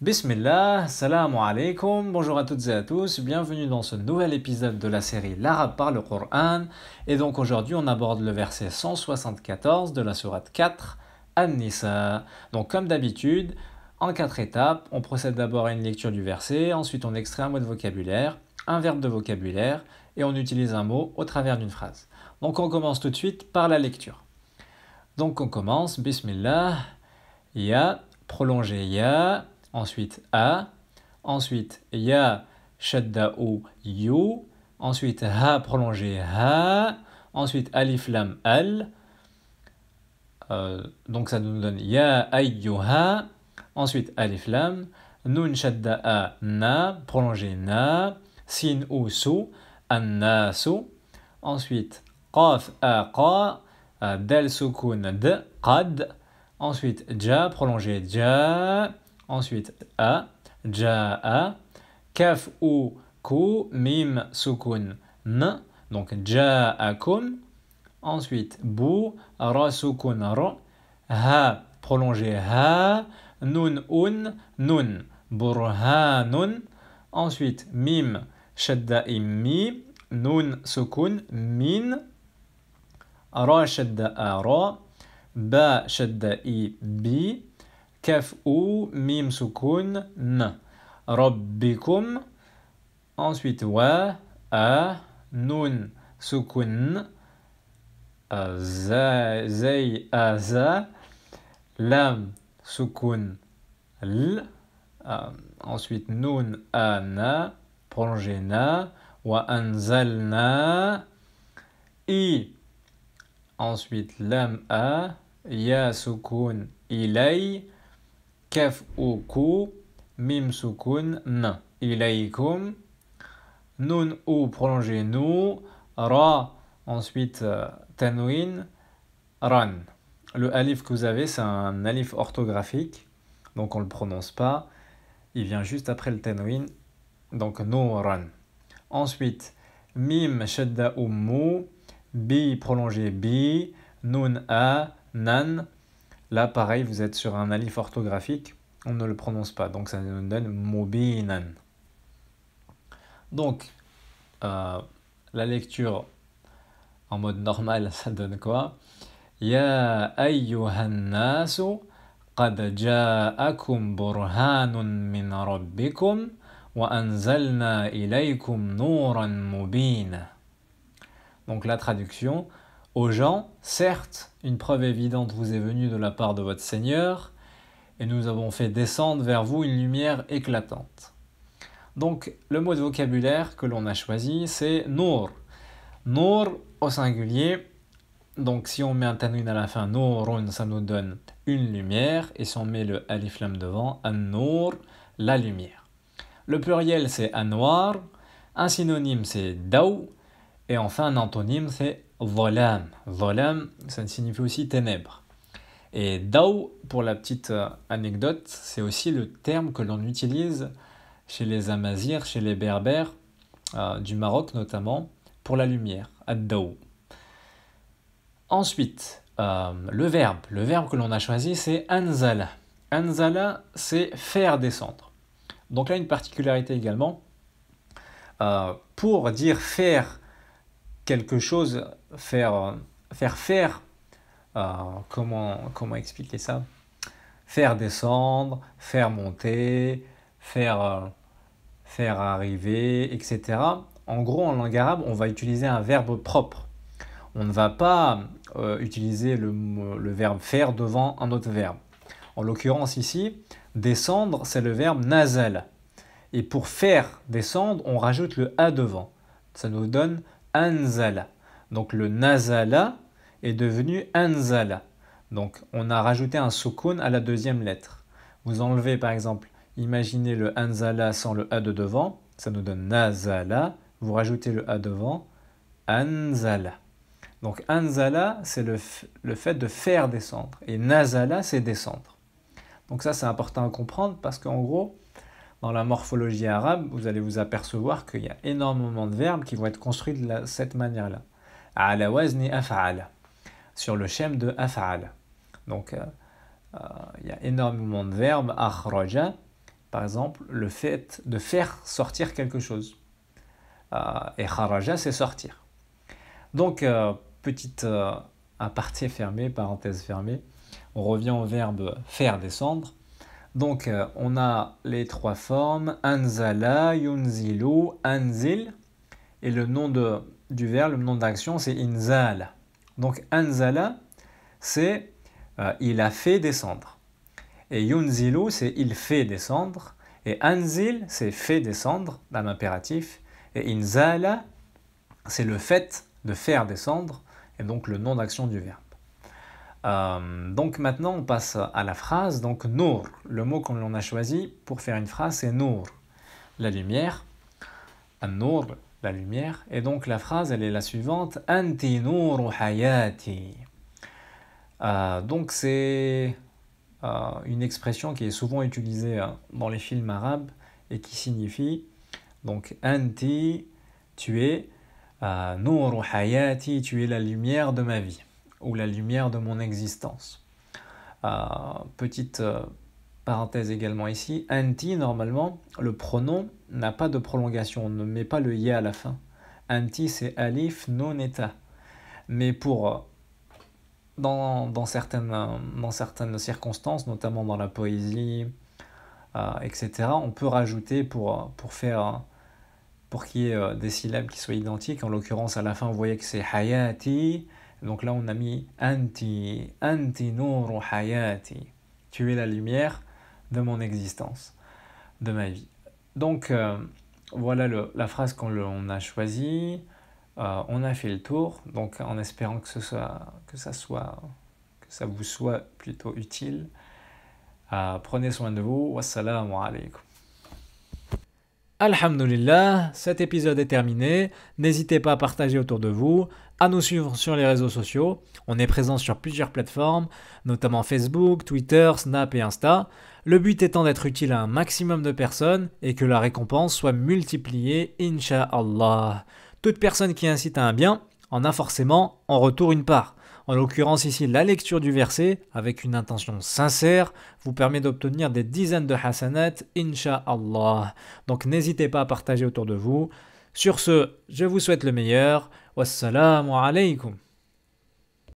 Bismillah, salam alaikum, bonjour à toutes et à tous, bienvenue dans ce nouvel épisode de la série L'Arabe par le Coran. Et donc aujourd'hui on aborde le verset 174 de la sourate 4, An-Nisa. Donc comme d'habitude, en quatre étapes, on procède d'abord à une lecture du verset, ensuite on extrait un mot de vocabulaire, un verbe de vocabulaire, et on utilise un mot au travers d'une phrase. Donc on commence tout de suite par la lecture. Donc on commence, Bismillah, Ya, prolongé Ya, ensuite A, ensuite Ya shadda ou You, ensuite Ha prolongé Ha, ensuite Alif Lam Al, euh, donc ça nous donne Ya Ha. ensuite Alif Lam, Nun Shadda A Na, prolongé Na, Sin ou Su, Anna Su, ensuite Qaf A Qa, euh, Dal Sukun D, Qad, ensuite Ja, prolongé Ja, Ensuite, a, ja, a, kaf ou ku, mim sukun, n, donc ja, akum. Ensuite, bu, ra sukun ra, ha prolongé ha, nun un, nun, burhanun. Ensuite, mim, shadda mi, nun sukun, min, ra shadda ra, ba shadda i bi. Kafou, Mim sukun N. Rabbikum. Ensuite, Wa, A, Nun sukun Zay, Aza, Lam sukun L. Ensuite, Nun, Ana, prolongé Wa, Anzalna, I. Ensuite, Lam, A, Ya, sukun Ilay. Kaf ou Kou, Mim Soukoun, N. kum Nun ou prolongé nu Ra, ensuite euh, Tanwin, Ran. Le alif que vous avez, c'est un alif orthographique, donc on ne le prononce pas. Il vient juste après le tenouin donc no Ran. Ensuite, Mim, Shadda ou Mou, Bi prolongé Bi, Nun, A, Nan. Là, pareil, vous êtes sur un alif orthographique, on ne le prononce pas, donc ça nous donne mubinan. Donc, euh, la lecture en mode normal, ça donne quoi Ya ayyuhannasu qad ja'akum burhanun min rabbikum wa anzalna ilaykum nuran mubina. Donc la traduction, aux gens, certes, une preuve évidente vous est venue de la part de votre Seigneur, et nous avons fait descendre vers vous une lumière éclatante. Donc le mot de vocabulaire que l'on a choisi, c'est nour. Nour au singulier. Donc si on met un tanwin à la fin, nourun, ça nous donne une lumière. Et si on met le alif lam devant, an-nour, la lumière. Le pluriel, c'est anwar. Un synonyme, c'est daou. Et enfin, un antonyme, c'est Volam. voilà, ça signifie aussi ténèbres. Et Dao, pour la petite euh, anecdote, c'est aussi le terme que l'on utilise chez les Amazirs, chez les Berbères, euh, du Maroc notamment, pour la lumière, à dao Ensuite, euh, le verbe. Le verbe que l'on a choisi, c'est Anzala. Anzala, c'est faire descendre. Donc là, une particularité également. pour dire faire quelque chose, faire faire, faire euh, comment, comment expliquer ça Faire descendre, faire monter, faire, euh, faire arriver, etc. En gros, en langue arabe, on va utiliser un verbe propre. On ne va pas euh, utiliser le, le verbe faire devant un autre verbe. En l'occurrence ici, descendre, c'est le verbe nasal Et pour faire descendre, on rajoute le a devant. Ça nous donne anzala. Donc le nazala est devenu anzala. Donc on a rajouté un soukoun à la deuxième lettre. Vous enlevez par exemple, imaginez le anzala sans le a de devant, ça nous donne nazala. Vous rajoutez le a devant, anzala. Donc anzala, c'est le, le fait de faire descendre. Et nazala, c'est descendre. Donc ça, c'est important à comprendre parce qu'en gros, dans la morphologie arabe, vous allez vous apercevoir qu'il y a énormément de verbes qui vont être construits de cette manière-là. Ala wazni sur le schème de afal. Donc, euh, euh, il y a énormément de verbes. Akhraja, par exemple, le fait de faire sortir quelque chose. Euh, et kharaja, c'est sortir. Donc, petite aparté fermée, parenthèse fermée, on revient au verbe faire descendre. Donc, euh, on a les trois formes, anzala, yunzilu, anzil. Et le nom du verbe, le nom d'action, c'est Inzala. Donc, anzala, c'est euh, il a fait descendre. Et yunzilu, c'est il fait descendre. Et anzil, c'est fait descendre, dans l'impératif, Et inzala, c'est le fait de faire descendre, et donc le nom d'action du verbe. Euh, donc maintenant, on passe à la phrase. Donc nour, le mot qu'on a choisi pour faire une phrase, c'est nour, la lumière. nour, la lumière. Et donc la phrase, elle est la suivante. Anti nour hayati. Euh, donc c'est euh, une expression qui est souvent utilisée dans les films arabes et qui signifie donc anti, tu es, nour hayati, tu es la lumière de ma vie ou la lumière de mon existence. Euh, petite euh, parenthèse également ici, anti, normalement, le pronom n'a pas de prolongation, on ne met pas le y à la fin. Anti, c'est alif non état. Mais pour euh, dans, certaines, circonstances, notamment dans la poésie, etc., on peut rajouter pour, pour faire pour qu'il y ait des syllabes qui soient identiques. En l'occurrence, à la fin, vous voyez que c'est hayati, donc là, on a mis Anti, Anti Hayati. Tu es la lumière de mon existence, de ma vie. Donc euh, voilà la phrase qu'on a choisie. Euh, on a fait le tour, donc en espérant que, que, ça, soit, que ça vous soit plutôt utile. Euh, prenez soin de vous. Wassalamu alaikum. Alhamdulillah, cet épisode est terminé. N'hésitez pas à partager autour de vous, à nous suivre sur les réseaux sociaux. On est présent sur plusieurs plateformes, notamment Facebook, Twitter, Snap et Insta. Le but étant d'être utile à un maximum de personnes et que la récompense soit multipliée, Inch'Allah. Toute personne qui incite à un bien en a forcément en retour une part. En l'occurrence ici, la lecture du verset, avec une intention sincère, vous permet d'obtenir des dizaines de hasanat, Inch'Allah. Donc n'hésitez pas à partager autour de vous, sur ce, je vous souhaite le meilleur. Wassalamu alaikum.